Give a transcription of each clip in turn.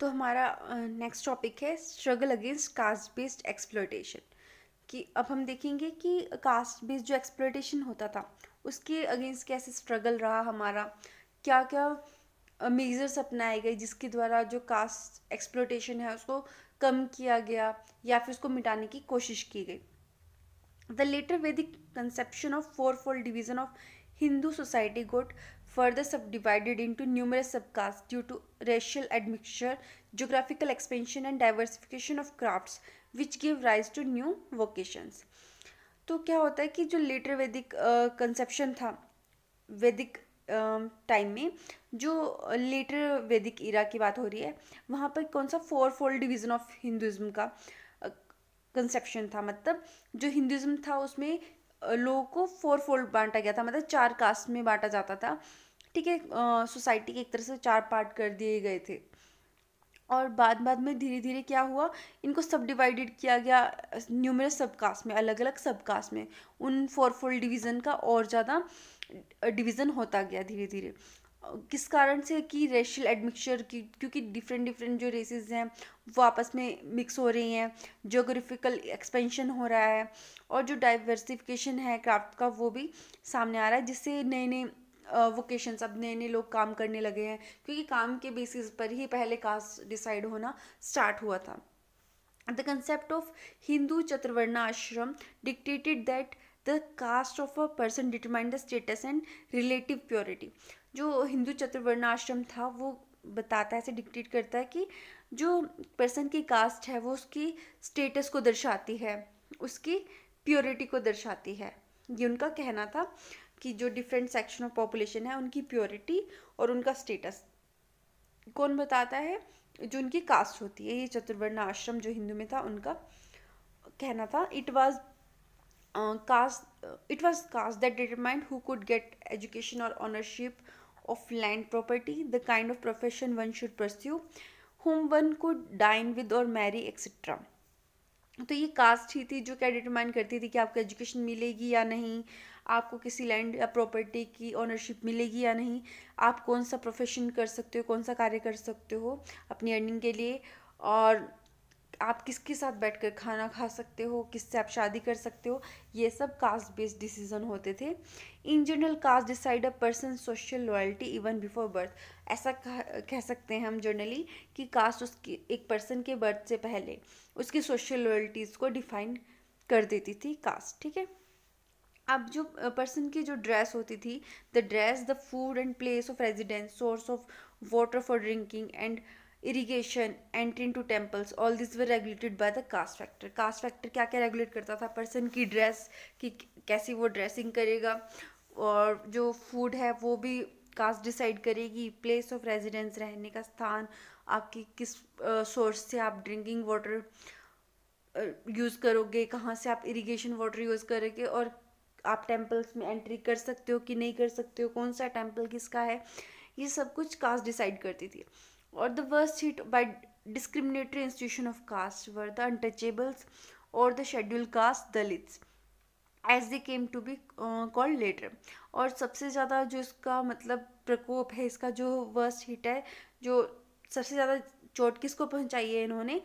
तो हमारा next uh, topic है struggle against caste based exploitation कि अब हम देखेंगे कि कास्ट बेस्ड जो एक्सप्लोटेशन होता था उसके अगेंस्ट कैसे स्ट्रगल रहा हमारा क्या क्या मेजर्स अपनाए गए जिसके द्वारा जो कास्ट एक्सप्लोटेशन है उसको कम किया गया या फिर उसको मिटाने की कोशिश की गई the later Vedic conception of four fold division of Hindu society got further subdivided into numerous subcastes due to racial admixture, geographical expansion and diversification of crafts which give rise to new vocations. तो क्या होता है कि जो letter Vedic conception था वैदिक time में जो लेटर वैदिक इरा की बात हो रही है वहाँ पर कौन सा four fold division of Hinduism का कंसेप्शन था मतलब जो हिंदुज़म था उसमें लोगों को फोर फोल्ड बांटा गया था मतलब चार कास्ट में बांटा जाता था ठीक है सोसाइटी के एक तरह से चार पार्ट कर दिए गए थे और बाद बाद में धीरे धीरे क्या हुआ इनको सब डिवाइडेड किया गया न्यूमरस सबकास्ट में अलग अलग सबकास्ट में उन फोर फोर डिवीज़न का और ज़्यादा डिवीज़न होता गया धीरे धीरे किस कारण से कि रेशियल एडमिक्सचर की क्योंकि डिफरेंट डिफरेंट जो रेसेस हैं वो आपस में मिक्स हो रही हैं जोग्राफिकल एक्सपेंशन हो रहा है और जो डाइवर्सिफिकेशन है क्राफ्ट का वो भी सामने आ रहा है जिससे नए नए वोकेशंस अब नए नए लोग काम करने लगे हैं क्योंकि काम के बेसिस पर ही पहले कास्ट डिसाइड होना स्टार्ट हुआ था the concept of Hindu chaturvarna ashram dictated that the caste of a person determine the status and relative purity जो हिंदू चतुर्वर्ण आश्रम था वो बताता है ऐसे डिक्टेट करता है कि जो पर्सन की कास्ट है वो उसकी स्टेटस को दर्शाती है उसकी प्योरिटी को दर्शाती है ये उनका कहना था कि जो डिफरेंट सेक्शन ऑफ पॉपुलेशन है उनकी प्योरिटी और उनका स्टेटस कौन बताता है जो उनकी कास्ट होती है ये चतुर्वर्ण आश्रम जो हिंदू में था उनका कहना था it was caste it was caste that determined who could get education और ownership of land property the kind of profession one should pursue whom one could dine with और मैरी एक्सेट्रा तो ये कास्ट ही थी जो क्या determine करती थी कि आपको एजुकेशन मिलेगी या नहीं आपको किसी लैंड या प्रॉपर्टी की ओनरशिप मिलेगी या नहीं आप कौन सा प्रोफेशन कर सकते हो कौन सा कार्य कर सकते हो अपनी अर्निंग के लिए और आप किसके साथ बैठकर खाना खा सकते हो किससे आप शादी कर सकते हो ये सब कास्ट बेस्ड डिसीजन होते थे in general caste decide a person social loyalty even before birth ऐसा कह, सकते हैं हम जनरली कि कास्ट उसकी एक पर्सन के बर्थ से पहले उसकी सोशल लॉयल्टीज़ को डिफाइन कर देती थी कास्ट ठीक है अब जो पर्सन की जो ड्रेस होती थी the dress the food and place of residence source of water for drinking and irrigation entry to temples all this were regulated by the caste factor caste factor क्या क्या रेगुलेट करता था person की dress की कैसी वो dressing करेगा और जो फूड है वो भी कास्ट डिसाइड करेगी प्लेस ऑफ रेजिडेंस रहने का स्थान आपकी किस सोर्स से आप ड्रिंकिंग वाटर यूज़ करोगे कहाँ से आप इरीगेशन वाटर यूज़ करोगे और आप टेम्पल्स में एंट्री कर सकते हो कि नहीं कर सकते हो कौन सा टेम्पल किसका है ये सब कुछ कास्ट डिसाइड करती थी और the worst hit by discriminatory institution of caste were the untouchables और the scheduled caste Dalits as they came to be called later और सबसे ज़्यादा जो इसका मतलब प्रकोप है इसका जो वर्स्ट हिट है जो सबसे ज़्यादा चोट किसको पहुँचाई है इन्होंने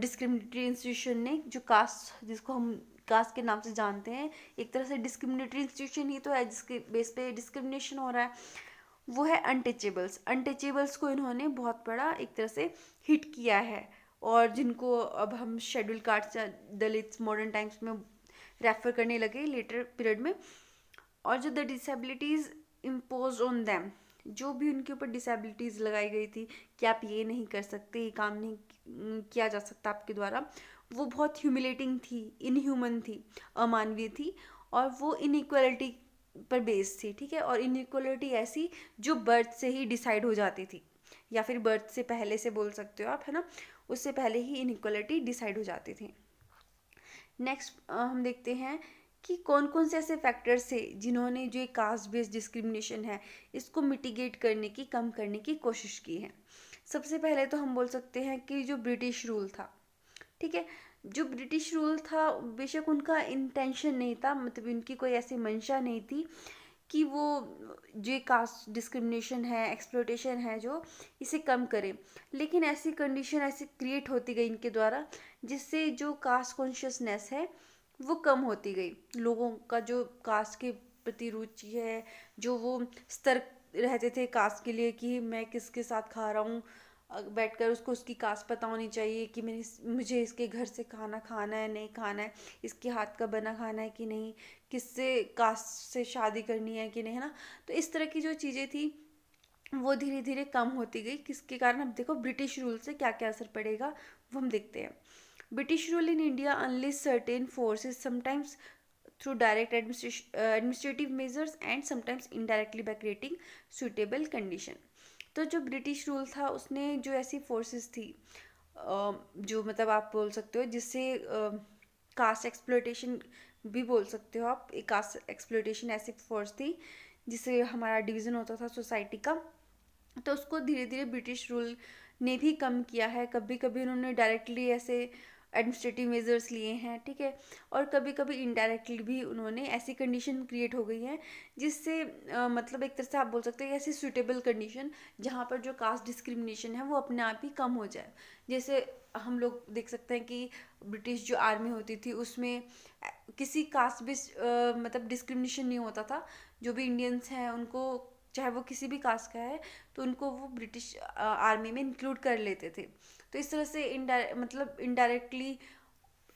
डिस्क्रिमिनेटरी uh, इंस्टीट्यूशन ने जो कास्ट जिसको हम कास्ट के नाम से जानते हैं एक तरह से डिस्क्रिमिनेटरी इंस्टीट्यूशन ही तो है जिसके बेस पे डिस्क्रिमिनेशन हो रहा है वो है अनटचेबल्स अनटचेबल्स को इन्होंने बहुत बड़ा एक तरह से हिट किया है और जिनको अब हम scheduled caste Dalit modern times में रेफर करने लगे लेटर पीरियड में और जो the disabilities impose on them जो भी उनके ऊपर डिसेबिलिटीज़ लगाई गई थी कि आप ये नहीं कर सकते ये काम नहीं किया जा सकता आपके द्वारा वो बहुत ह्यूमिलेटिंग थी इनह्यूमन थी अमानवीय थी और वो इनक्वलिटी पर बेस्ड थी ठीक है और इनक्वलिटी ऐसी जो बर्थ से ही डिसाइड हो जाती थी या फिर बर्थ से पहले से बोल सकते हो आप है ना उससे पहले ही इनक्वलिटी डिसाइड हो जाती थी नेक्स्ट हम देखते हैं कि कौन कौन से ऐसे फैक्टर्स थे जिन्होंने जो एक कास्ट बेस्ड डिस्क्रिमिनेशन है इसको मिटिगेट करने की कम करने की कोशिश की है सबसे पहले तो हम बोल सकते हैं कि जो ब्रिटिश रूल था ठीक है जो ब्रिटिश रूल था बेशक उनका इंटेंशन नहीं था मतलब उनकी कोई ऐसी मंशा नहीं थी कि वो जो कास्ट डिस्क्रिमिनेशन है एक्सप्लोटेशन है जो इसे कम करें लेकिन ऐसी कंडीशन ऐसी क्रिएट होती गई इनके द्वारा जिससे जो कास्ट कॉन्शियसनेस है वो कम होती गई लोगों का जो कास्ट के प्रति रुचि है जो वो स्तर रहते थे कास्ट के लिए कि मैं किसके साथ खा रहा हूँ बैठकर उसको उसकी कास्ट पता होनी चाहिए कि मैंने मुझे इसके घर से खाना खाना है नहीं खाना है इसके हाथ का बना खाना है कि नहीं किससे कास्ट से शादी करनी है कि नहीं है ना तो इस तरह की जो चीज़ें थी वो धीरे धीरे कम होती गई किसके कारण अब देखो ब्रिटिश रूल से क्या क्या असर पड़ेगा वो हम देखते हैं British rule in India unleash certain forces sometimes through direct administrative measures and sometimes indirectly sometimes creating suitable condition तो जो ब्रिटिश रूल था उसने जो ऐसी फोर्सेस थी जो मतलब आप बोल सकते हो जिससे कास्ट एक्सप्लोटेशन भी बोल सकते हो आप एक कास्ट एक्सप्लोटेशन ऐसी फोर्स थी जिससे हमारा डिवीज़न होता था सोसाइटी का तो उसको धीरे धीरे ब्रिटिश रूल ने भी कम किया है कभी कभी उन्होंने डायरेक्टली ऐसे एडमिनिस्ट्रेटिव मेज़र्स लिए हैं ठीक है और कभी कभी इनडायरेक्टली भी उन्होंने ऐसी कंडीशन क्रिएट हो गई है जिससे आ, मतलब एक तरह से आप बोल सकते हैं ऐसी सुटेबल कंडीशन जहाँ पर जो कास्ट डिस्क्रिमिनेशन है वो अपने आप ही कम हो जाए जैसे हम लोग देख सकते हैं कि ब्रिटिश जो आर्मी होती थी उसमें किसी कास्ट भी मतलब डिस्क्रिमिनेशन नहीं होता था जो भी इंडियंस हैं उनको चाहे वो किसी भी कास्ट का है तो उनको वो ब्रिटिश आर्मी में इंक्लूड कर लेते थे तो इस तरह से इनडाय मतलब इनडायरेक्टली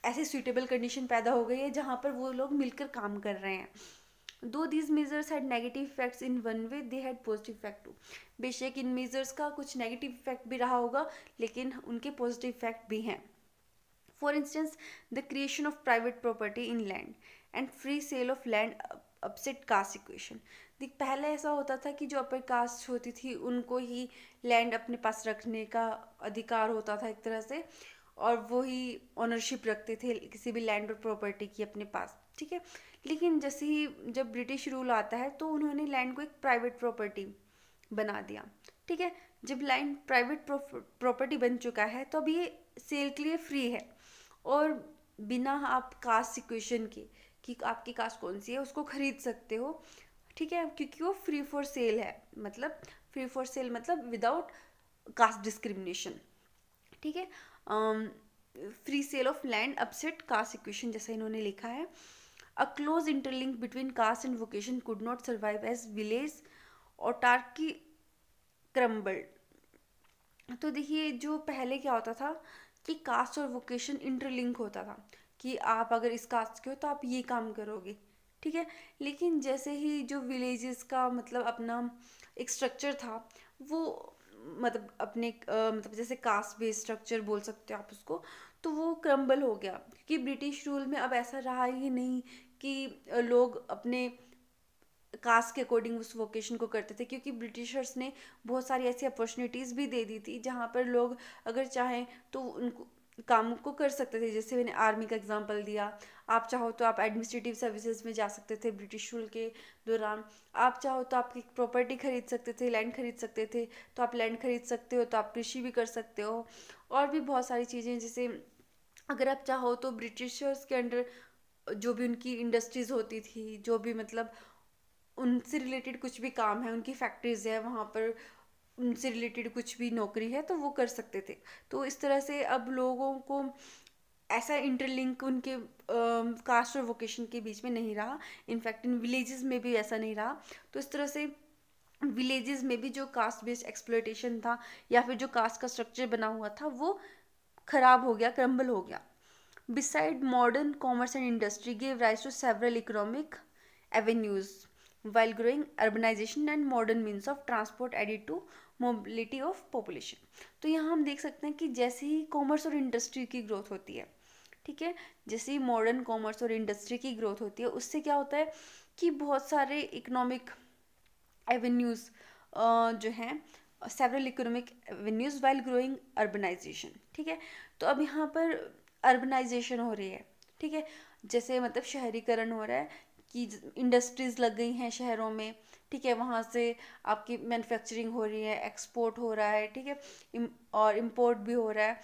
ऐसी सुइटेबल कंडीशन पैदा हो गई है जहाँ पर वो लोग मिलकर काम कर रहे हैं though these measures had negative effects in one way they had positive effect too बेशक इन मेजर्स का कुछ नेगेटिव इफेक्ट भी रहा होगा लेकिन उनके पॉजिटिव इफेक्ट भी हैं for instance the creation of private property in land and free sale of land upset caste equation देख पहले ऐसा होता था कि जो अपर कास्ट होती थी उनको ही लैंड अपने पास रखने का अधिकार होता था एक तरह से और वो ही ऑनरशिप रखते थे किसी भी लैंड और प्रॉपर्टी की अपने पास ठीक है लेकिन जैसे ही जब ब्रिटिश रूल आता है तो उन्होंने लैंड को एक प्राइवेट प्रॉपर्टी बना दिया ठीक है जब लैंड प्राइवेट प्रॉपर्टी बन चुका है तो अब ये सेल के लिए फ्री है और बिना आप कास्ट सिक्वेशन के कि आपकी कास्ट कौन सी है उसको ख़रीद सकते हो ठीक है क्योंकि वो फ्री फॉर सेल है मतलब फ्री फॉर सेल मतलब विदाउट कास्ट डिस्क्रिमिनेशन ठीक है free sale of land upset caste equation जैसा इन्होंने लिखा है a close interlink between caste and vocation could not survive as village autarky crumble तो देखिए जो पहले क्या होता था कि कास्ट और वोकेशन इंटरलिंक होता था कि आप अगर इस कास्ट के हो तो आप ये काम करोगे ठीक है लेकिन जैसे ही जो विलेजेस का मतलब अपना एक स्ट्रक्चर था वो मतलब अपने आ, मतलब जैसे कास्ट बेस्ड स्ट्रक्चर बोल सकते हो आप उसको तो वो क्रम्बल हो गया क्योंकि ब्रिटिश रूल में अब ऐसा रहा ही नहीं कि लोग अपने कास्ट के अकॉर्डिंग उस वोकेशन को करते थे क्योंकि ब्रिटिशर्स ने बहुत सारी ऐसी अपॉर्चुनिटीज़ भी दे दी थी जहाँ पर लोग अगर चाहें तो उनको काम को कर सकते थे जैसे मैंने आर्मी का एग्जांपल दिया आप चाहो तो आप एडमिनिस्ट्रेटिव सर्विसेज में जा सकते थे ब्रिटिश रूल के दौरान आप चाहो तो आप प्रॉपर्टी खरीद सकते थे लैंड खरीद सकते थे तो आप लैंड खरीद सकते हो तो आप कृषि भी कर सकते हो और भी बहुत सारी चीज़ें जैसे अगर आप चाहो तो ब्रिटिशर्स के अंडर जो भी उनकी इंडस्ट्रीज़ होती थी जो भी मतलब उनसे रिलेटेड कुछ भी काम है उनकी फैक्ट्रीज़ है वहाँ पर उनसे रिलेटेड कुछ भी नौकरी है तो वो कर सकते थे तो इस तरह से अब लोगों को ऐसा इंटरलिंक उनके कास्ट और वोकेशन के बीच में नहीं रहा इनफैक्ट इन विलेजेस में भी ऐसा नहीं रहा तो इस तरह से विलेजेस में भी जो कास्ट बेस्ड एक्सप्लोटेशन था या फिर जो कास्ट का स्ट्रक्चर बना हुआ था वो खराब हो गया क्रम्बल हो गया beside modern commerce and industry gave rise to several economic avenues while growing urbanization and modern means of transport added to mobility of population तो यहाँ हम देख सकते हैं कि जैसे ही कॉमर्स और इंडस्ट्री की ग्रोथ होती है ठीक है जैसे ही मॉडर्न कॉमर्स और इंडस्ट्री की ग्रोथ होती है उससे क्या होता है कि बहुत सारे इकोनॉमिक एवेन्यूज़ जो हैं several economic avenues while growing urbanisation ठीक है तो अब यहाँ पर अर्बनाइजेशन हो रही है ठीक है जैसे मतलब शहरीकरण हो रहा है कि इंडस्ट्रीज़ लग गई हैं शहरों में ठीक है वहाँ से आपकी मैन्युफैक्चरिंग हो रही है एक्सपोर्ट हो रहा है ठीक है और इम्पोर्ट भी हो रहा है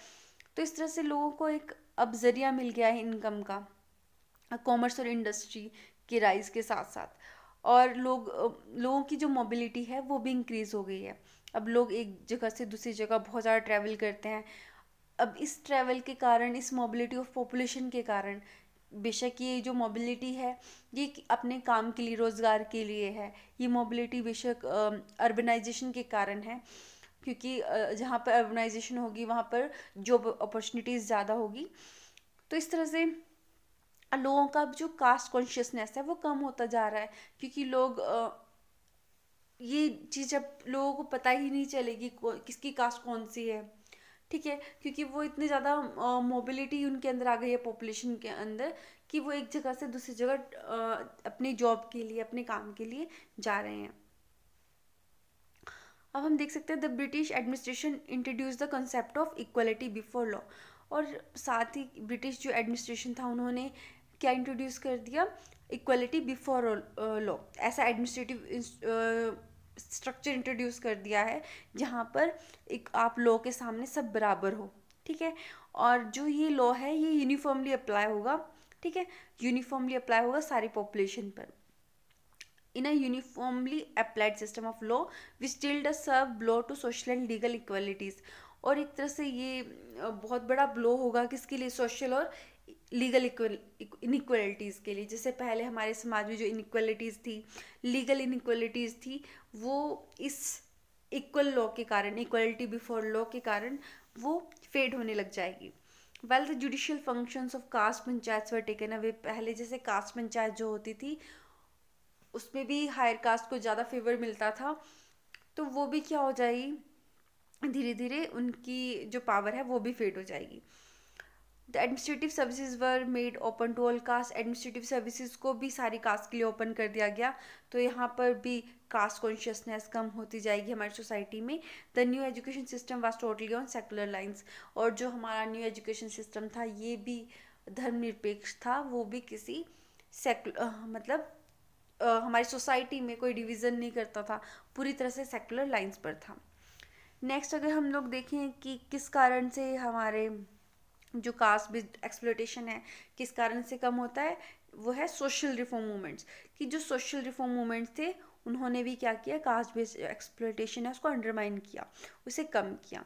तो इस तरह से लोगों को एक अब ज़रिया मिल गया है इनकम का कॉमर्स और इंडस्ट्री के राइज़ के साथ साथ और लोग लोगों की जो मोबिलिटी है वो भी इंक्रीज़ हो गई है अब लोग एक जगह से दूसरी जगह बहुत ज़्यादा ट्रैवल करते हैं अब इस ट्रैवल के कारण इस मोबिलिटी ऑफ पॉपुलेशन के कारण बेशक ये जो मोबिलिटी है ये अपने काम के लिए रोज़गार के लिए है ये मोबिलिटी बेशक अर्बनाइजेशन के कारण है क्योंकि जहाँ पर अर्बनाइजेशन होगी वहाँ पर जॉब अपॉर्चुनिटीज़ ज़्यादा होगी तो इस तरह से लोगों का जो कास्ट कॉन्शियसनेस है वो कम होता जा रहा है क्योंकि लोग ये चीज़ जब लोगों को पता ही नहीं चलेगी किसकी कास्ट कौन सी है ठीक है क्योंकि वो इतनी ज़्यादा मोबिलिटी उनके अंदर आ गई है पॉपुलेशन के अंदर कि वो एक जगह से दूसरी जगह अपने अपनी जॉब के लिए अपने काम के लिए जा रहे हैं अब हम देख सकते हैं the British administration introduce the concept of equality before law और साथ ही ब्रिटिश जो एडमिनिस्ट्रेशन था उन्होंने क्या इंट्रोड्यूस कर दिया इक्वलिटी बिफोर लॉ ऐसा एडमिनिस्ट्रेटिव स्ट्रक्चर इंट्रोड्यूस कर दिया है जहाँ पर एक आप लॉ के सामने सब बराबर हो ठीक है और जो ये लॉ है ये यूनिफॉर्मली अप्लाई होगा ठीक है यूनिफॉर्मली अप्लाई होगा सारी पॉपुलेशन पर in a uniformly applied system of law which still the severe blow to social and legal equalities और एक तरह से ये बहुत बड़ा ब्लो होगा किसके लिए सोशल और लीगल इनक्वलिटीज़ के लिए जैसे पहले हमारे समाज में जो इनक्वलिटीज़ थी लीगल इनक्वलिटीज़ थी वो इस इक्वल लॉ के कारण इक्वलिटी बिफोर लॉ के कारण वो फेड होने लग जाएगी well the judicial functions of caste panchayat were taken away पहले जैसे कास्ट पंचायत जो होती थी उसमें भी हायर कास्ट को ज़्यादा फेवर मिलता था तो वो भी क्या हो जाएगी धीरे धीरे उनकी जो पावर है वो भी फेड हो जाएगी the administrative services were made open to all caste administrative services को भी सारी कास्ट के लिए ओपन कर दिया गया तो यहाँ पर भी कास्ट कॉन्शियसनेस कम होती जाएगी हमारी सोसाइटी में the new education system was totally on secular lines और जो हमारा न्यू एजुकेशन सिस्टम था ये भी धर्मनिरपेक्ष था वो भी किसी सेकुलर मतलब आ, हमारी सोसाइटी में कोई डिवीज़न नहीं करता था पूरी तरह से सेकुलर लाइन्स पर था नेक्स्ट अगर हम लोग देखें कि किस कारण से हमारे जो कास्ट बेस्ड एक्सप्लोटेशन है किस कारण से कम होता है वो है सोशल रिफॉर्म मूवमेंट्स कि जो सोशल रिफॉर्म मूवमेंट्स थे उन्होंने भी क्या किया कास्ट बेस्ड एक्सप्लोटेशन है उसको अंडरमाइन किया उसे कम किया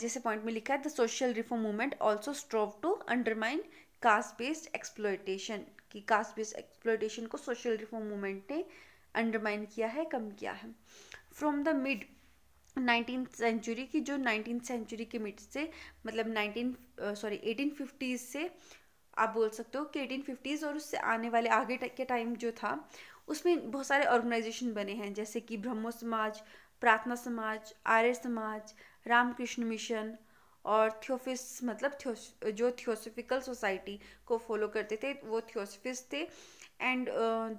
जैसे पॉइंट में लिखा है the social reform movement also strove to undermine caste based exploitation कि कास्ट बेस्ड एक्सप्लोइटेशन को सोशल रिफॉर्म मूवमेंट ने अंडरमाइन किया है कम किया है from the mid nineteen century की जो नाइनटीन सेंचुरी के मिड से मतलब नाइनटीन सॉरी एटीन फिफ्टीज़ से आप बोल सकते हो कि एटीन फिफ्टीज़ और उससे आने वाले आगे के टाइम जो था उसमें बहुत सारे ऑर्गेनाइजेशन बने हैं जैसे कि ब्रह्मो समाज प्रार्थना समाज आर्य समाज रामकृष्ण मिशन और थियोफिस मतलब थियो जो थियोसफिकल सोसाइटी को फॉलो करते थे वो थियोसफिस थे एंड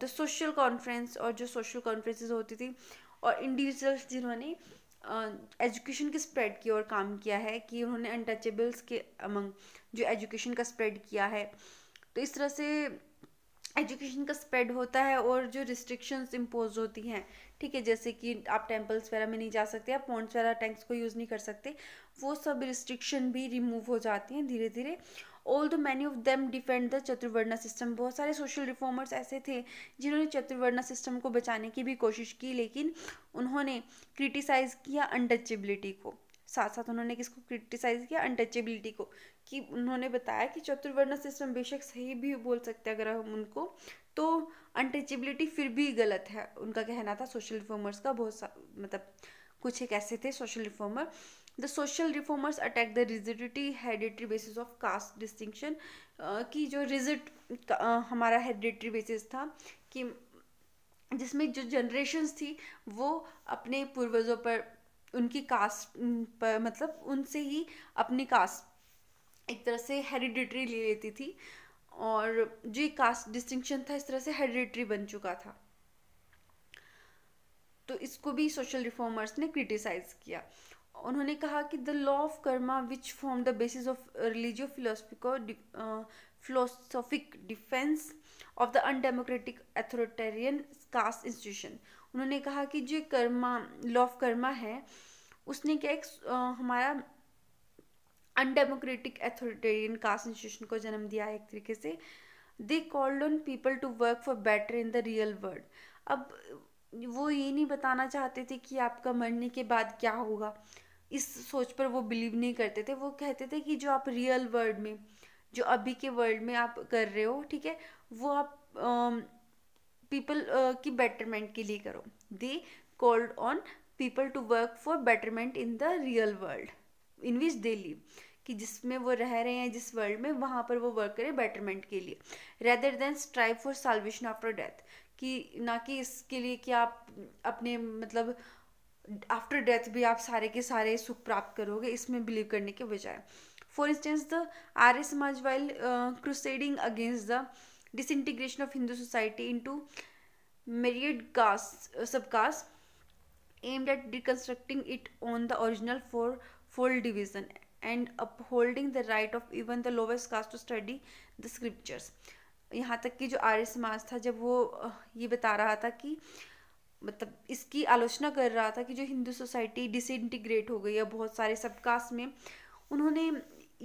द सोशल कॉन्फ्रेंस और जो सोशल कॉन्फ्रेंसेस होती थी और इंडिविजुअल्स जिन्होंने एजुकेशन के स्प्रेड की ओर काम किया है कि उन्होंने अनटचेबल्स के अमंग जो एजुकेशन का स्प्रेड किया है तो इस तरह से एजुकेशन का स्प्रेड होता है और जो रिस्ट्रिक्शंस इम्पोज होती हैं ठीक है जैसे कि आप टेम्पल्स वगैरह में नहीं जा सकते आप पॉन्ट्स वगैरह टैंक्स को यूज़ नहीं कर सकते वो सब रिस्ट्रिक्शन भी रिमूव हो जाती हैं धीरे धीरे all the many of them defend the chaturvarna system बहुत सारे सोशल रिफॉर्मर्स ऐसे थे जिन्होंने चतुर्वर्णा सिस्टम को बचाने की भी कोशिश की लेकिन उन्होंने क्रिटिसाइज़ किया अनटचेबिलिटी को साथ साथ उन्होंने किसको क्रिटिसाइज़ किया अनटचेबिलिटी को कि उन्होंने बताया कि चतुर्वर्ण सिस्टम बेशक सही भी बोल सकते हैं अगर हम उनको तो अनटचेबिलिटी फिर भी गलत है उनका कहना था सोशल रिफॉर्मर्स का बहुत मतलब कुछ एक ऐसे थे social reformer the social reformers attack the rigidity hereditary basis of caste distinction कि जो रिजिट uh, हमारा हेरिडिटरी बेसिस था कि जिसमें जो जनरेशंस थी वो अपने पूर्वजों पर उनकी कास्ट पर मतलब उनसे ही अपनी कास्ट एक तरह से हेरिडिटरी ले लेती थी और जो एक कास्ट डिस्टिंक्शन था इस तरह से हेरिडिटरी बन चुका था तो इसको भी सोशल रिफॉर्मर्स ने क्रिटिसाइज़ किया उन्होंने कहा कि the law of karma which form the basis of religio philosophy को philosophic defence of the undemocratic authoritarian caste institution उन्होंने कहा कि जो कर्मा लॉ ऑफ कर्मा है उसने क्या एक uh, हमारा अनडेमोक्रेटिक एथोरिटेरियन कास्ट इंस्टीट्यूशन को जन्म दिया है एक तरीके से they called on people to work for better in the real world अब वो ये नहीं बताना चाहते थे कि आपका मरने के बाद क्या होगा इस सोच पर वो बिलीव नहीं करते थे वो कहते थे कि जो आप रियल वर्ल्ड में जो अभी के वर्ल्ड में आप कर रहे हो ठीक है वो आप पीपल की बेटरमेंट के लिए करो they called on people to work for betterment in the real world in which they live कि जिसमें वो रह रहे हैं जिस वर्ल्ड में वहाँ पर वो वर्क करें बेटरमेंट के लिए rather than strive for salvation after death कि ना कि इसके लिए कि आप अपने मतलब आफ्टर डेथ भी आप सारे के सारे सुख प्राप्त करोगे इसमें बिलीव करने के बजाय for instance the Arya Samaj while crusading against the disintegration of Hindu society into myriad caste aimed at at it on the original original fold division and up holding the right of even the lowest caste to study the scriptures यहाँ तक कि जो आर्य समाज था जब वो uh, ये बता रहा था कि मतलब इसकी आलोचना कर रहा था कि जो हिंदू सोसाइटी डिसइंटीग्रेट हो गई है बहुत सारे सबकास्ट में उन्होंने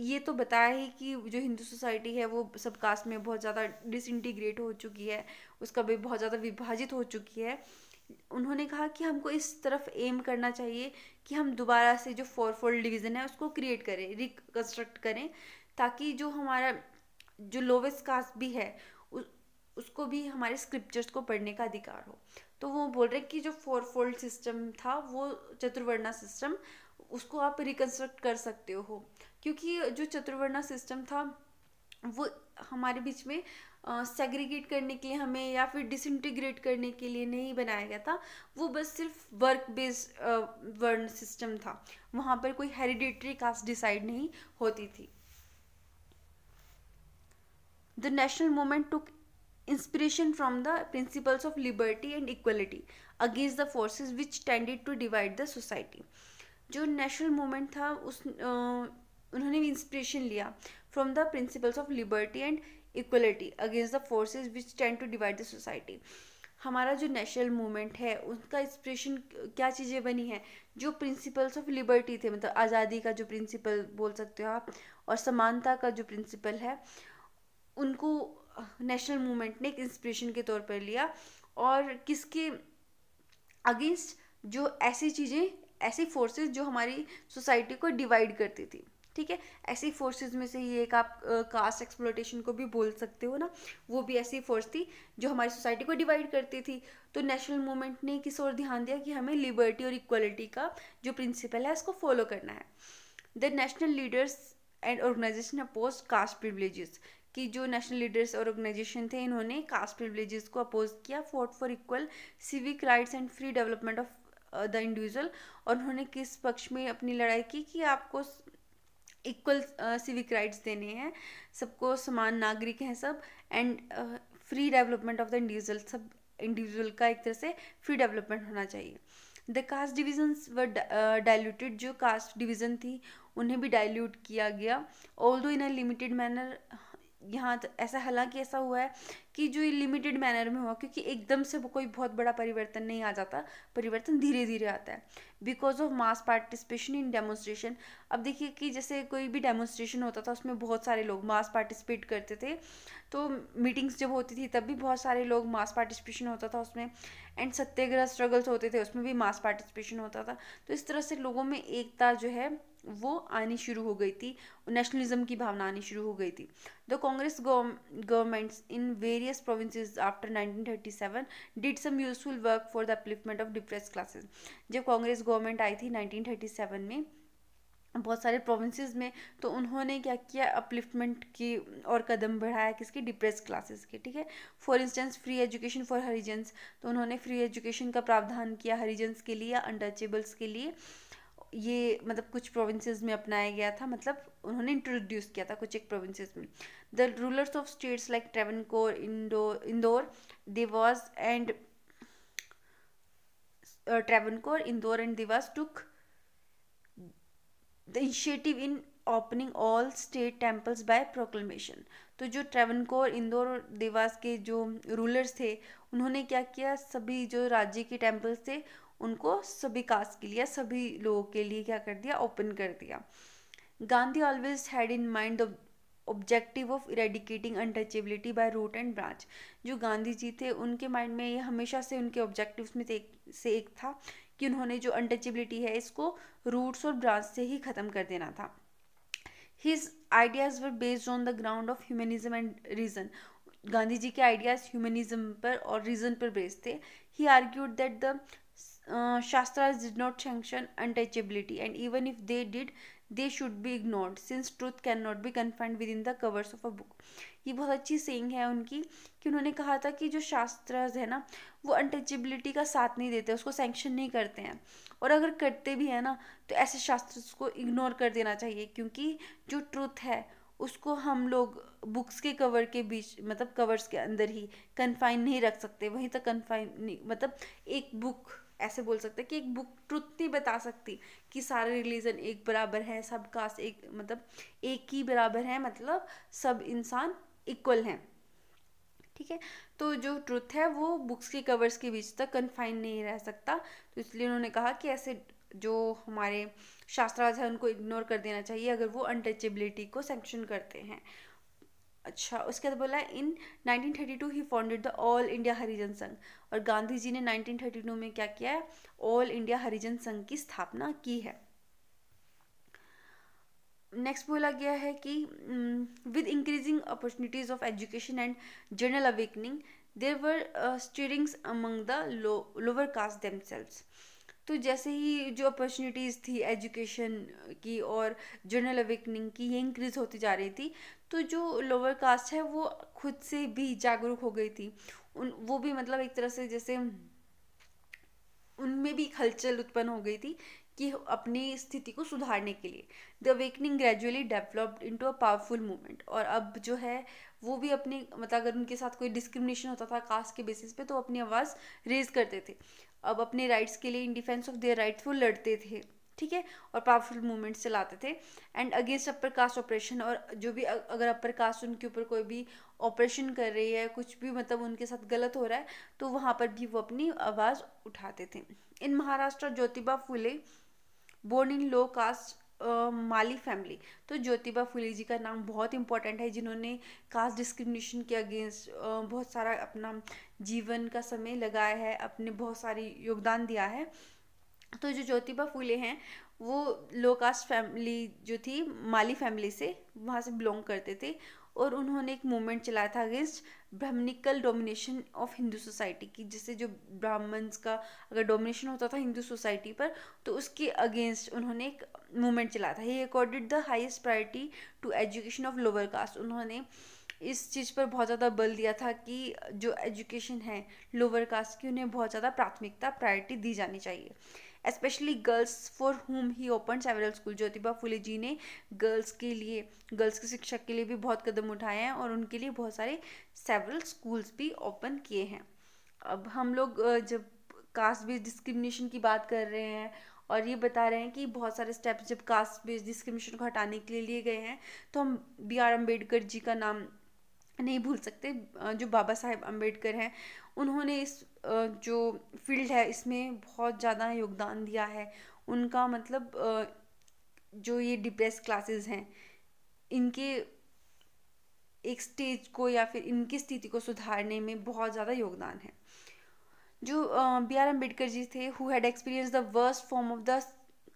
ये तो बताया ही कि जो हिंदू सोसाइटी है वो सब में बहुत ज़्यादा डिसइंटीग्रेट हो चुकी है उसका भी बहुत ज़्यादा विभाजित हो चुकी है उन्होंने कहा कि हमको इस तरफ एम करना चाहिए कि हम दोबारा से जो फोर फोल्ड डिवीज़न है उसको क्रिएट करें रिकन्स्ट्रक्ट करें ताकि जो हमारा जो लोवेस्ट कास्ट भी है उसको भी हमारे स्क्रिप्चर्स को पढ़ने का अधिकार हो तो वो बोल रहे हैं कि जो फोर फोल्ड सिस्टम था वो चतुर्वर्णा सिस्टम उसको आप रिकन्स्ट्रक्ट कर सकते हो क्योंकि जो चतुर्वर्णा सिस्टम था वो हमारे बीच में सेग्रीगेट uh, करने के लिए हमें या फिर डिसइंटीग्रेट करने के लिए नहीं बनाया गया था वो बस सिर्फ वर्क बेस्ड वर्ण सिस्टम था वहाँ पर कोई हेरिडेटरी कास्ट डिसाइड नहीं होती थी the national movement took inspiration from the principles of liberty and equality against the forces which tended to divide the society जो नेशनल मूवमेंट था उस उन्होंने भी इंस्पिरेशन लिया from the principles of liberty and equality against the forces which tend to divide the society हमारा जो national movement है उनका इंस्पिरेशन क्या चीज़ें बनी हैं जो प्रिंसिपल्स ऑफ लिबर्टी थे मतलब आज़ादी का जो प्रिंसिपल बोल सकते हो आप और समानता का जो प्रिंसिपल है उनको नेशनल मूवमेंट ने एक इंस्पिरेशन के तौर पर लिया और किसके अगेंस्ट जो ऐसी चीज़ें ऐसी फोर्सेस जो हमारी सोसाइटी को डिवाइड करती थी ठीक है ऐसी फोर्सेस में से ही एक आप कास्ट एक्सप्लोटेशन को भी बोल सकते हो ना वो भी ऐसी फोर्स थी जो हमारी सोसाइटी को डिवाइड करती थी तो नेशनल मूवमेंट ने किस ओर ध्यान दिया कि हमें लिबर्टी और इक्वलिटी का जो प्रिंसिपल है इसको फॉलो करना है the national leaders and organisation oppose caste privilege कि जो नेशनल लीडर्स और ऑर्गेनाइजेशन थे इन्होंने कास्ट प्रिविलेजेस को अपोज किया fought for equal civic rights and free development of the individual और उन्होंने किस पक्ष में अपनी लड़ाई की कि आपको इक्वल सिविक राइट्स देने हैं सबको समान नागरिक हैं सब and free development of the individual सब इंडिविजुअल का एक तरह से फ्री डेवलपमेंट होना चाहिए the caste divisions were diluted जो कास्ट डिविजन थी उन्हें भी डायल्यूट किया गया ऑल दो इन अ लिमिटेड मैनर यहाँ ऐसा हालांकि ऐसा हुआ है कि जो ये लिमिटेड मैनर में हुआ क्योंकि एकदम से कोई बहुत बड़ा परिवर्तन नहीं आ जाता परिवर्तन धीरे धीरे आता है because of mass participation in demonstration अब देखिए कि जैसे कोई भी डेमोन्स्ट्रेशन होता था उसमें बहुत सारे लोग मास पार्टिसिपेट करते थे तो मीटिंग्स जब होती थी तब भी बहुत सारे लोग मास पार्टिसिपेशन होता था उसमें एंड सत्याग्रह स्ट्रगल्स होते थे उसमें भी मास पार्टिसिपेशन होता था तो इस तरह से लोगों में एकता जो है वो आनी शुरू हो गई थी नेशनलिज्म की भावना आनी शुरू हो गई थी the Congress governments in various provinces after 1937 did some useful work for the upliftment of depressed classes जब कांग्रेस गवर्नमेंट आई थी 1937 में बहुत सारे प्रोविंसेस में तो उन्होंने क्या किया अपलिफ्टमेंट की और कदम बढ़ाया किसकी डिप्रेस क्लासेस के ठीक है for instance free education for Harijans तो उन्होंने फ्री एजुकेशन का प्रावधान किया हरिजन्स के लिए या अनटचेबल्स के लिए ये मतलब कुछ प्रोविंसेस में अपनाया गया था मतलब उन्होंने इंट्रोड्यूस किया था कुछ एक प्रोविंसेस में the rulers of states like Travancore Indore Dewas and कोर Indore and Dewas took the initiative in opening all state temples by proclamation तो जो कोर इंदौर और देवास के जो रूलर्स थे उन्होंने क्या किया सभी जो राज्य के टेम्पल्स थे उनको सभी कास्ट के लिए सभी लोगों के लिए क्या कर दिया ओपन कर दिया Gandhi always had in mind objective of eradicating untouchability by root and branch जो गांधी जी थे उनके माइंड में ये हमेशा से उनके ऑब्जेक्टिव्स में से एक, से एक था कि उन्होंने जो अनटचेबिलिटी है इसको रूट्स और ब्रांच से ही ख़त्म कर देना था his ideas were based on the ground of humanism and reason Gandhi ji के आइडियाज़ ह्यूमनिज्म पर और रीज़न पर बेस्ड थे he argued that the uh, Shastras did not sanction untouchability, and even if they did, they should be ignored since truth can not be confined within the covers of a book ये बहुत अच्छी saying है उनकी कि उन्होंने कहा था कि जो शास्त्र है ना वो अनटचेबिलिटी का साथ नहीं देते उसको सेंक्शन नहीं करते हैं और अगर करते भी हैं ना तो ऐसे शास्त्र को इग्नोर कर देना चाहिए क्योंकि जो ट्रुथ है उसको हम लोग बुक्स के कवर के बीच मतलब कवर्स के अंदर ही कन्फाइन नहीं रख सकते वहीं तक कन्फाइन मतलब एक बुक ऐसे बोल सकते हैं कि एक बुक ट्रुथ नहीं बता सकती कि सारे रिलीजन एक बराबर है सब कास्ट एक मतलब एक ही बराबर है मतलब सब इंसान इक्वल हैं ठीक है तो जो ट्रुथ है वो बुक्स के कवर्स के बीच तक कन्फाइन नहीं रह सकता तो इसलिए उन्होंने कहा कि ऐसे जो हमारे शास्त्राज हैं उनको इग्नोर कर देना चाहिए अगर वो अनटचेबिलिटी को सेंक्शन करते हैं अच्छा उसके बाद बोला in 1932 he founded the all India Harijan Sangh और गांधी जी ने 1932 में क्या किया है ऑल इंडिया हरिजन संघ की स्थापना की है नेक्स्ट बोला गया है कि with increasing opportunities of education and general awakening there were stirrings among the lower caste them तो जैसे ही जो अपॉर्चुनिटीज़ थी एजुकेशन की और जनरल अवेकनिंग की ये इंक्रीज़ होती जा रही थी तो जो लोअर कास्ट है वो खुद से भी जागरूक हो गई थी उन वो भी मतलब एक तरह से जैसे उनमें भी हलचल उत्पन्न हो गई थी कि अपनी स्थिति को सुधारने के लिए the awakening gradually developed into a powerful movement और अब जो है वो भी अपने मतलब अगर उनके साथ कोई डिस्क्रिमिनेशन होता था कास्ट के बेसिस पे तो अपनी आवाज़ रेज करते थे अब अपने राइट्स के लिए in defence of their rights वो लड़ते थे ठीक है और पावरफुल मूवमेंट्स चलाते थे and against upper caste oppression और जो भी अगर अपर कास्ट उनके ऊपर कोई भी ऑपरेशन कर रही है कुछ भी मतलब उनके साथ गलत हो रहा है तो वहाँ पर भी वो अपनी आवाज़ उठाते थे in Maharashtra Jyotiba Phule born in low caste Mali family तो ज्योतिबा फुले जी का नाम बहुत इम्पोर्टेंट है जिन्होंने कास्ट डिस्क्रिमिनेशन के अगेंस्ट बहुत सारा अपना जीवन का समय लगाया है अपने बहुत सारी योगदान दिया है तो जो ज्योतिबा फुले हैं वो लो कास्ट फैमिली जो थी माली फैमिली से वहाँ से बिलोंग करते थे और उन्होंने एक मूवमेंट चलाया था against brahmanical domination of Hindu society की जिससे जो ब्राह्मण्स का अगर डोमिनेशन होता था हिंदू सोसाइटी पर तो उसके अगेंस्ट उन्होंने एक मूवमेंट चलाया था he accorded the highest priority to education of lower caste उन्होंने इस चीज़ पर बहुत ज़्यादा बल दिया था कि जो एजुकेशन है लोअर कास्ट की उन्हें बहुत ज़्यादा प्राथमिकता प्रायोरिटी दी जानी चाहिए especially girls for whom he opened several school Jyotiba Phule ji ने गर्ल्स के लिए गर्ल्स की शिक्षा के लिए भी बहुत कदम उठाए हैं और उनके लिए बहुत सारे सेवरल स्कूल्स भी ओपन किए हैं अब हम लोग जब कास्ट बेस्ड डिस्क्रिमिनेशन की बात कर रहे हैं और ये बता रहे हैं कि बहुत सारे स्टेप्स जब कास्ट बेस्ड डिस्क्रिमिनेशन को हटाने के लिए लिए गए हैं तो हम बी आर अम्बेडकर जी का नाम नहीं भूल सकते जो बाबा साहेब अम्बेडकर हैं उन्होंने इस जो फील्ड है इसमें बहुत ज़्यादा योगदान दिया है उनका मतलब जो ये डिप्रेस क्लासेस हैं इनके एक स्टेज को या फिर इनकी स्थिति को सुधारने में बहुत ज़्यादा योगदान है जो बी आर अम्बेडकर जी थे who had experienced the worst form of the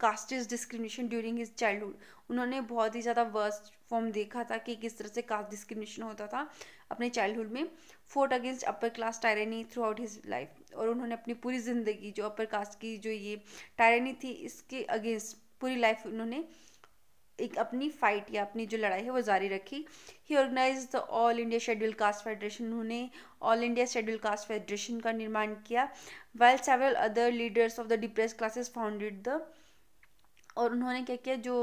castes discrimination during his childhood उन्होंने बहुत ही ज़्यादा वर्स्ट फॉर्म देखा था कि किस तरह से कास्ट डिस्क्रिमिनेशन होता था अपने चाइल्डहुड में fought against upper class tyranny throughout his life और उन्होंने अपनी पूरी ज़िंदगी जो अपर कास्ट की जो ये टायरेनी थी इसके अगेंस्ट पूरी लाइफ उन्होंने एक अपनी फाइट या अपनी जो लड़ाई है वो जारी रखी he organised the all India scheduled caste federation उन्होंने all India scheduled caste federation का निर्माण किया well several other leaders of the depressed classes founded the और उन्होंने क्या किया जो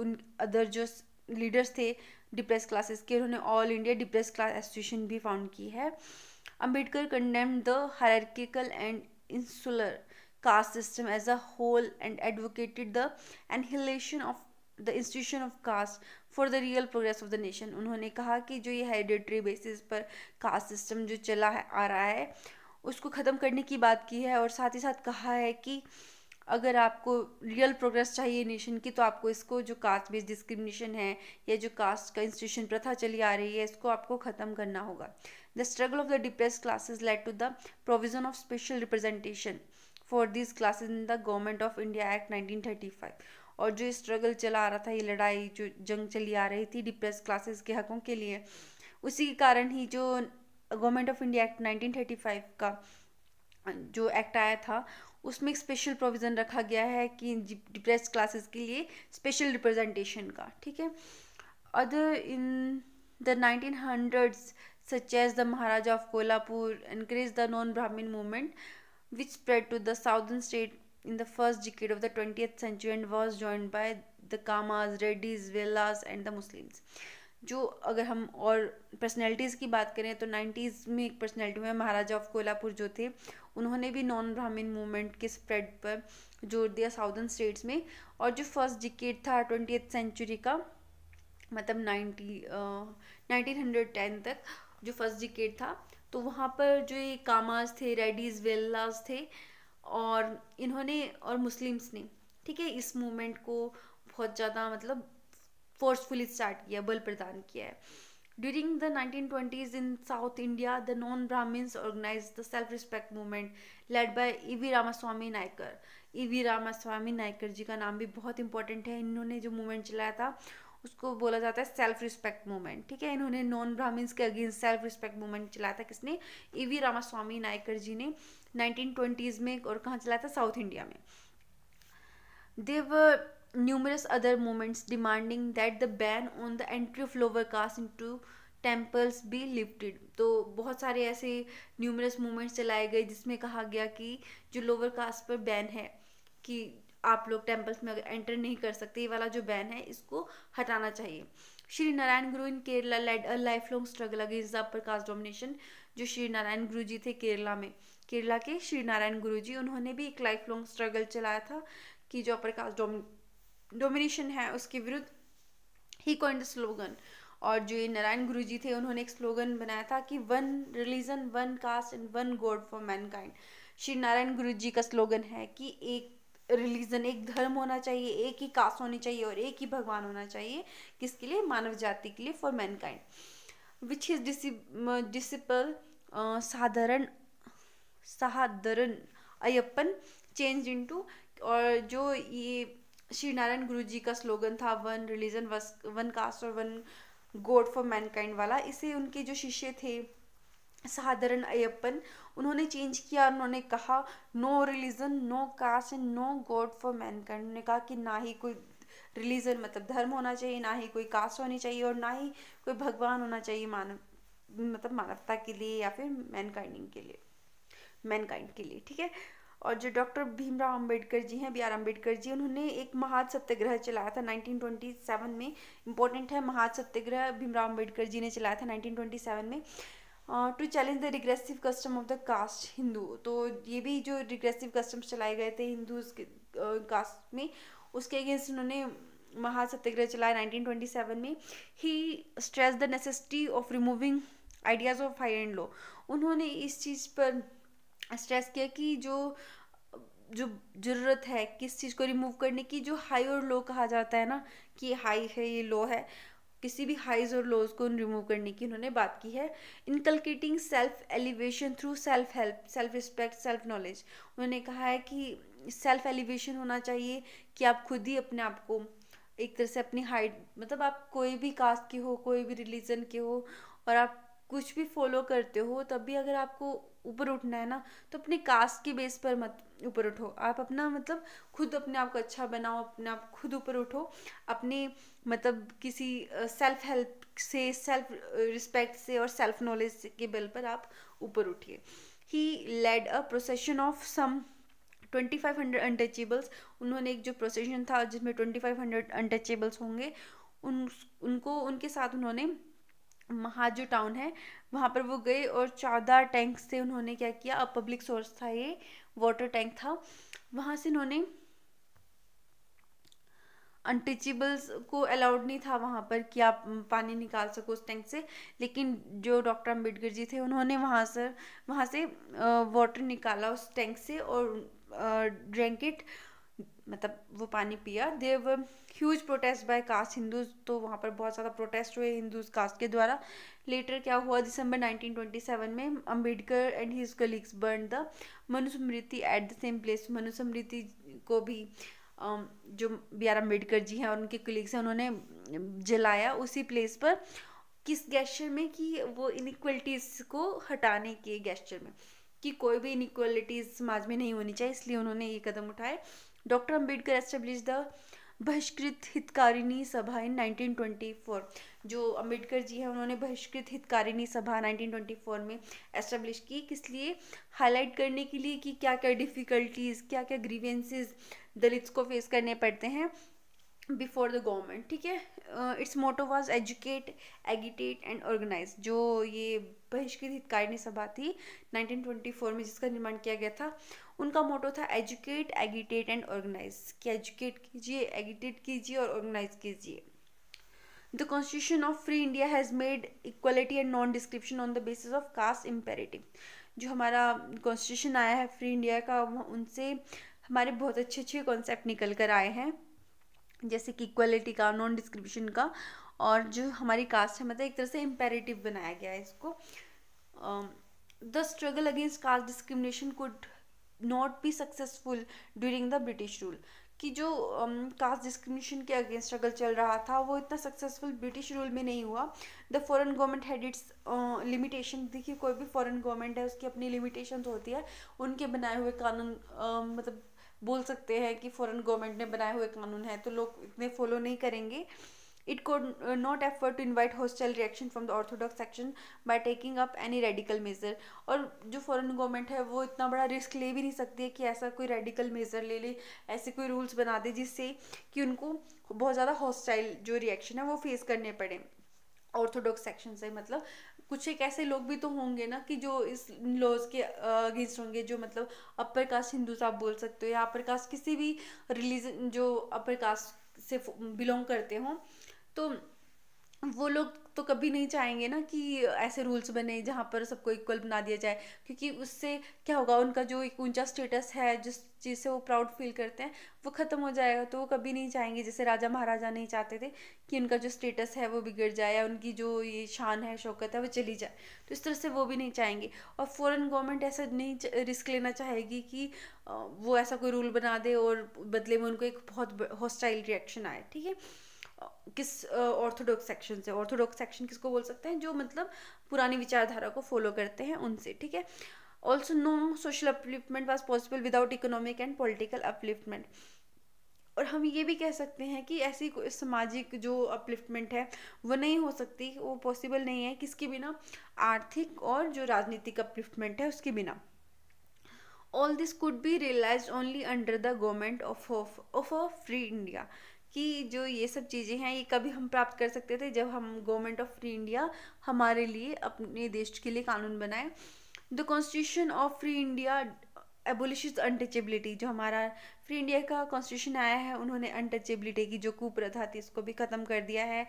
उन अदर जो लीडर्स थे डिप्रेस क्लासेस के उन्होंने all India depressed class association भी फाउंड की है Ambedkar condemn the hierarchical and insular caste system as a whole and advocated the annihilation of the institution of caste for the real progress of the nation उन्होंने कहा कि जो ये hereditary basis पर caste system जो चला है आ रहा है उसको ख़त्म करने की बात की है और साथ ही साथ कहा है कि अगर आपको रियल प्रोग्रेस चाहिए नेशन की तो आपको इसको जो कास्ट बेस्ड डिस्क्रिमिनेशन है या जो कास्ट का इंस्टीट्यूशन प्रथा चली आ रही है इसको आपको ख़त्म करना होगा the struggle of the depressed classes led to the provision of special representation for this classes in the government of India act nineteen और जो स्ट्रगल चला आ रहा था ये लड़ाई जो जंग चली आ रही थी डिप्रेस क्लासेस के हकों के लिए उसी के कारण ही जो गवर्नमेंट ऑफ इंडिया एक्ट 1935 का जो एक्ट आया था उसमें एक स्पेशल प्रोविज़न रखा गया है कि डिप्रेस क्लासेस के लिए स्पेशल रिप्रेजेंटेशन का ठीक है other in the nineteen hundreds such as the Maharaja of Kolhapur increase the non Brahmin movement which spread to the southern state in the first decade of the twenty century and was join by the Kammas Reddis Vellalas and the Muslims जो अगर हम और personalities की बात करें तो nineties में एक पर्सनैलिटी में महाराजा ऑफ कोल्हापुर जो थे उन्होंने भी नॉन ब्राह्मीण मूवमेंट के स्प्रेड पर जोर दिया साउदर्न स्टेट्स में और जो फर्स्ट डिकेट था ट्वेंटी सेंचुरी का मतलब नाइन्टी नाइनटीन हंड्रेड टेन तक जो फर्स्ट डिकेट था तो वहाँ पर जो ये कामाज थे रेडीज वेल्लाज थे और इन्होंने और मुस्लिम्स ने ठीक है इस मूवमेंट को बहुत ज़्यादा मतलब फोर्सफुली स्टार्ट किया बल प्रदान किया है during the nineteen twenties in south India the non the organise the self respect movement led by E V Ramaswamy Naicker E V Ramaswamy Naicker ji का नाम भी बहुत इंपॉर्टेंट है इन्होंने जो मूवमेंट चलाया था उसको बोला जाता है सेल्फ रिस्पेक्ट मूवमेंट ठीक है इन्होंने नॉन ब्राह्मिन्स के अगेंस्ट सेल्फ रिस्पेक्ट मूवमेंट चलाया था किसने ई वी रामास्वामी नायकर जी ने नाइनटीन ट्वेंटीज में और कहाँ चलाया था साउथ इंडिया में देव numerous other movements demanding that the ban on the entry of lower caste into temples भी लिफ्टेड तो बहुत सारे ऐसे न्यूमरस मूवमेंट्स चलाए गए जिसमें कहा गया कि जो लोअर कास्ट पर बैन है कि आप लोग टेम्पल्स में अगर एंटर नहीं कर सकते ये वाला जो बैन है इसको हटाना चाहिए Shri Narayana Guru in Kerala led a lifelong struggle against the upper caste domination जो श्री नारायण गुरु जी थे केरला में केरला के श्री नारायण गुरु जी उन्होंने भी एक लाइफ लॉन्ग स्ट्रगल चलाया था कि जो अपर कास्ट डोमिन डोमिनेशन है उसके विरुद्ध ही कॉइन द स्लोगन और जो ये नारायण गुरु जी थे उन्होंने एक स्लोगन बनाया था कि one religion one caste and one God for mankind Shri Narayana Guru ji का स्लोगन है कि एक रिलीजन एक धर्म होना चाहिए एक ही कास्ट होनी चाहिए और एक ही भगवान होना चाहिए किसके लिए मानव जाति के लिए for mankind which is disciple Sahodaran Sahodaran अयपन change into और जो ये श्री नारायण गुरु जी का स्लोगन था वन रिलीजन वन कास्ट और वन गॉड फॉर मैनकाइंड वाला इसे उनके जो शिष्य थे साधारण अयप्पन उन्होंने चेंज किया उन्होंने कहा no religion no caste and no God for mankind उन्होंने कहा कि ना ही कोई रिलीजन मतलब धर्म होना चाहिए ना ही कोई कास्ट होनी चाहिए और ना ही कोई भगवान होना चाहिए मानव मतलब मानवता के लिए या फिर मैनकाइंडिंग के लिए मैनकाइंड के लिए ठीक है और जो डॉक्टर भीमराव अंबेडकर जी हैं बी आर अम्बेडकर जी उन्होंने एक महाद सत्याग्रह चलाया था 1927 में इम्पोर्टेंट है महाद सत्याग्रह भीमराव अंबेडकर जी ने चलाया था 1927 में to challenge the regressive custom of the caste Hindu तो ये भी जो रिग्रेसिव कस्टम्स चलाए गए थे हिंदू कास्ट में उसके अगेंस्ट उन्होंने महासत्याग्रह चलाया 1927 में ही stress the necessity of removing ideas of high and low उन्होंने इस चीज़ पर स्ट्रेस किया कि जो जो ज़रूरत है किस चीज़ को रिमूव करने की जो हाई और लो कहा जाता है ना कि हाई है ये लो है किसी भी हाइज और लोज को रिमूव करने की उन्होंने बात की है inculcating self elevation through self help self respect self knowledge उन्होंने कहा है कि सेल्फ एलिवेशन होना चाहिए कि आप खुद ही अपने आप को एक तरह से अपनी हाइट मतलब आप कोई भी कास्ट के हो कोई भी रिलीजन के हो और आप कुछ भी फॉलो करते हो तब भी अगर आपको ऊपर उठना है ना तो अपने कास्ट के बेस पर मत ऊपर उठो आप अपना मतलब खुद अपने आप को अच्छा बनाओ अपने आप खुद ऊपर उठो अपने मतलब किसी सेल्फ हेल्प से सेल्फ रिस्पेक्ट से और सेल्फ नॉलेज के बल पर आप ऊपर उठिए he led a procession of some twenty five hundred untouchables उन्होंने एक जो प्रोसेशन था जिसमें ट्वेंटी फाइव हंड्रेड अनटचेबल्स होंगे उन उनको उनके साथ उन्होंने महाजो टाउन है वहाँ पर वो गए और चौदह टैंक से उन्होंने क्या किया अब पब्लिक सोर्स था ये वाटर टैंक था वहाँ से उन्होंने अनटचेबल्स को अलाउड नहीं था वहाँ पर कि आप पानी निकाल सको उस टैंक से लेकिन जो डॉक्टर अम्बेडकर जी थे उन्होंने वहाँ से वहाँ से वाटर निकाला उस टैंक से और ड्रैंक इट मतलब वो पानी पिया देव huge protest by caste Hindus तो वहाँ पर बहुत ज़्यादा प्रोटेस्ट हुए हिंदूज कास्ट के द्वारा लेटर क्या हुआ दिसंबर 1927 में Ambedkar and his colleagues burn the Manusmriti at the same place Manusmriti को भी um, जो बी आर अम्बेडकर जी हैं और उनके कलीग्स हैं उन्होंने जलाया उसी प्लेस पर किस गैस्चर में कि वो इनिक्वलिटीज़ को हटाने के गैस्चर में कि कोई भी इनिक्वलिटीज़ समाज में नहीं होनी चाहिए इसलिए उन्होंने ये कदम उठाए डॉक्टर अम्बेडकर एस्टेब्लिश द बहिष्कृत हितकारिणी सभा इन 1924 जो अम्बेडकर जी हैं उन्होंने बहिष्कृत हितकारिणी सभा 1924 में एस्टेब्लिश की किस लिए हाईलाइट करने के लिए कि क्या क्या डिफ़िकल्टीज़ क्या क्या ग्रीवेंसीज दलित्स को फेस करने पड़ते हैं बिफोर द गवर्नमेंट ठीक है its motto was educate agitate and organise जो ये बहिष्कृत हितकारिणी सभा थी 1924 में जिसका निर्माण किया गया था उनका मोटो था एजुकेट एगिटेट एंड ऑर्गेनाइज कि एजुकेट कीजिए एगिटेट कीजिए और ऑर्गेनाइज कीजिए the constitution of free India has made equality and non description on the basis of caste imperative जो हमारा कॉन्स्टिट्यूशन आया है फ्री इंडिया का उनसे हमारे बहुत अच्छे अच्छे कॉन्सेप्ट निकल कर आए हैं जैसे कि इक्वलिटी का नॉन डिस्क्रिप्शन का और जो हमारी कास्ट है मतलब एक तरह से इम्पेरेटिव बनाया गया है इसको the struggle against caste discrimination could not be successful during the British rule कि जो कास्ट डिस्क्रिमिनेशन के अगेंस्ट स्ट्रगल चल रहा था वो इतना सक्सेसफुल ब्रिटिश रूल में नहीं हुआ the foreign government had its limitation देखिए कोई भी फॉरेन गवर्नमेंट है उसकी अपनी लिमिटेशन होती है उनके बनाए हुए कानून uh, मतलब बोल सकते हैं कि फॉरेन गवर्नमेंट ने बनाए हुए कानून है तो लोग इतने फॉलो नहीं करेंगे it could not afford to invite hostile reaction from the orthodox section by taking up any radical measure और जो फॉरेन गवर्नमेंट है वो इतना बड़ा रिस्क ले भी नहीं सकती है कि ऐसा कोई रेडिकल मेज़र ले ले ऐसे कोई रूल्स बना दे जिससे कि उनको बहुत ज़्यादा हॉस्टाइल जो रिएक्शन है वो फेस करने पड़े ऑर्थोडॉक्स सेक्शन से मतलब कुछ एक ऐसे लोग भी तो होंगे ना कि जो इस लॉज के अगेंस्ट होंगे जो मतलब अपर कास्ट हिंदू आप बोल सकते हो या अपर कास्ट किसी भी रिलीजन जो अपर कास्ट से बिलोंग करते हों तो वो लोग तो कभी नहीं चाहेंगे ना कि ऐसे रूल्स बने जहाँ पर सबको इक्वल बना दिया जाए क्योंकि उससे क्या होगा उनका जो एक ऊंचा स्टेटस है जिस चीज़ से वो प्राउड फील करते हैं वो ख़त्म हो जाएगा तो वो कभी नहीं चाहेंगे जैसे राजा महाराजा नहीं चाहते थे कि उनका जो स्टेटस है वो बिगड़ जाए या उनकी जो ये शान है शौकत है वो चली जाए तो इस तरह से वो भी नहीं चाहेंगे और फॉरेन गवर्नमेंट ऐसा नहीं रिस्क लेना चाहेगी कि वो ऐसा कोई रूल बना दे और बदले में उनको एक बहुत हॉस्टाइल रिएक्शन आए ठीक है किस ऑर्थोडॉक्स सेक्शन से ऑर्थोडॉक्स सेक्शन किसको बोल सकते हैं जो मतलब पुरानी विचारधारा को फॉलो करते हैं उनसे ठीक है also no social upliftment was possible without economic and political upliftment और हम ये भी कह सकते हैं कि ऐसी सामाजिक जो अपलिफ्टमेंट है वो नहीं हो सकती वो पॉसिबल नहीं है किसके बिना आर्थिक और जो राजनीतिक अपलिफ्टमेंट है उसके बिना all this could be realise only under the government of of of a free India कि जो ये सब चीज़ें हैं ये कभी हम प्राप्त कर सकते थे जब हम गवर्नमेंट ऑफ फ्री इंडिया हमारे लिए अपने देश के लिए कानून बनाए the constitution of free India abolish untouchability जो हमारा फ्री इंडिया का कॉन्स्टिट्यूशन आया है उन्होंने अनटचेबिलिटी की जो कुप्रथा थी इसको भी ख़त्म कर दिया है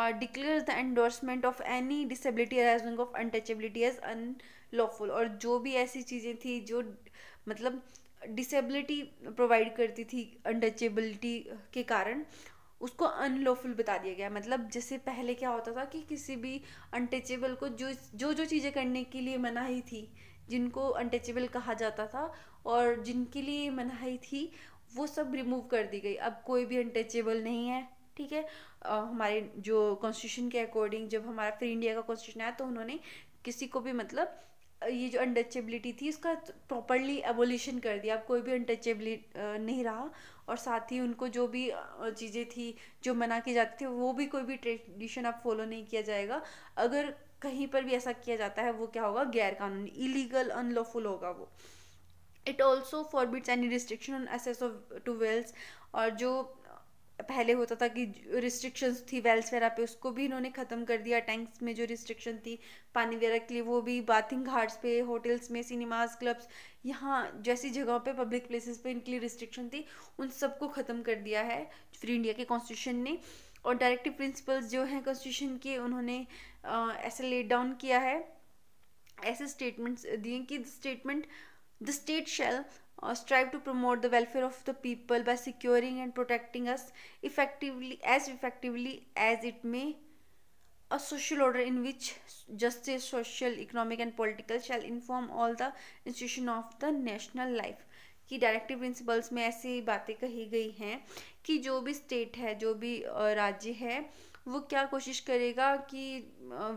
और declare the endorsement of any disability arising of untouchability as unlawful और जो भी ऐसी चीज़ें थी जो मतलब डिसेबिलिटी प्रोवाइड करती थी अनटचेबिलिटी के कारण उसको अनलॉफुल बता दिया गया मतलब जैसे पहले क्या होता था कि किसी भी अनटचेबल को जो जो जो चीज़ें करने के लिए मनाही थी जिनको अनटचेबल कहा जाता था और जिनके लिए मनाही थी वो सब रिमूव कर दी गई अब कोई भी अनटचेबल नहीं है ठीक है हमारे जो कॉन्स्टिट्यूशन के अकॉर्डिंग जब हमारा फ्री इंडिया का कॉन्स्टिट्यूशन आया तो उन्होंने किसी को भी मतलब ये जो अनटचेबिलिटी थी इसका प्रॉपरली एबोलिशन कर दिया अब कोई भी अनटचेबिलिटी नहीं रहा और साथ ही उनको जो भी चीज़ें थी जो मना की जाती थी वो भी कोई भी ट्रेडिशन अब फॉलो नहीं किया जाएगा अगर कहीं पर भी ऐसा किया जाता है वो क्या होगा गैर कानूनी इलीगल अनलॉफुल होगा वो it also forbids any restriction on access of to wells और जो पहले होता था कि रिस्ट्रिक्शंस थी वेल्स वगैरह पे उसको भी इन्होंने ख़त्म कर दिया टैंक्स में जो रिस्ट्रिक्शन थी पानी वगैरह के लिए वो भी बाथिंग घाट्स पे होटल्स में सिनेमाज क्लब्स यहाँ जैसी जगहों पे पब्लिक प्लेसेस पे इनके लिए रिस्ट्रिक्शन थी उन सबको ख़त्म कर दिया है फ्री इंडिया के कॉन्स्टिट्यूशन ने और डायरेक्टिव प्रिंसिपल्स जो हैं कॉन्स्टिट्यूशन के उन्होंने ऐसे लेट डाउन किया है ऐसे स्टेटमेंट्स दिए कि statement the state shall or strive to promote the welfare of the people by securing and protecting us effectively as effectively as it may a social order in which justice social economic and political shall inform all the institution of the national life की directive principles में ऐसी बातें कही गई हैं कि जो भी स्टेट है जो भी राज्य है वो क्या कोशिश करेगा कि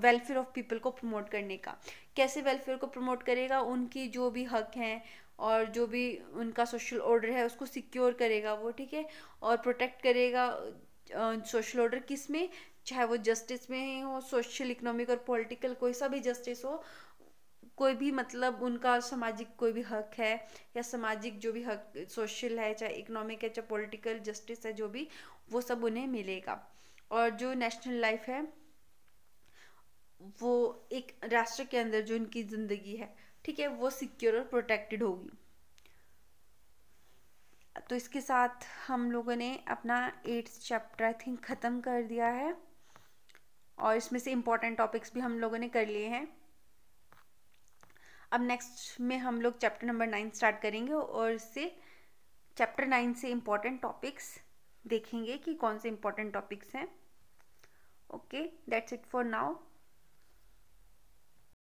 वेलफेयर ऑफ पीपल को प्रमोट करने का कैसे वेलफेयर को प्रमोट करेगा उनकी जो भी हक हैं और जो भी उनका सोशल ऑर्डर है उसको सिक्योर करेगा वो ठीक है और प्रोटेक्ट करेगा सोशल ऑर्डर किस में चाहे वो जस्टिस में ही हो सोशल इकोनॉमिक और पॉलिटिकल कोई सा भी जस्टिस हो कोई भी मतलब उनका सामाजिक कोई भी हक है या सामाजिक जो भी हक सोशल है चाहे इकोनॉमिक है चाहे पॉलिटिकल जस्टिस है जो भी वो सब उन्हें मिलेगा और जो नेशनल लाइफ है वो एक राष्ट्र के अंदर जो उनकी ज़िंदगी है ठीक है वो सिक्योर और प्रोटेक्टेड होगी तो इसके साथ हम लोगों ने अपना एट्थ चैप्टर आई थिंक ख़त्म कर दिया है और इसमें से इम्पॉर्टेंट टॉपिक्स भी हम लोगों ने कर लिए हैं अब नेक्स्ट में हम लोग चैप्टर नंबर नाइन स्टार्ट करेंगे और इससे चैप्टर नाइन से इम्पॉर्टेंट टॉपिक्स देखेंगे कि कौन से इम्पॉर्टेंट टॉपिक्स हैं okay that's it for now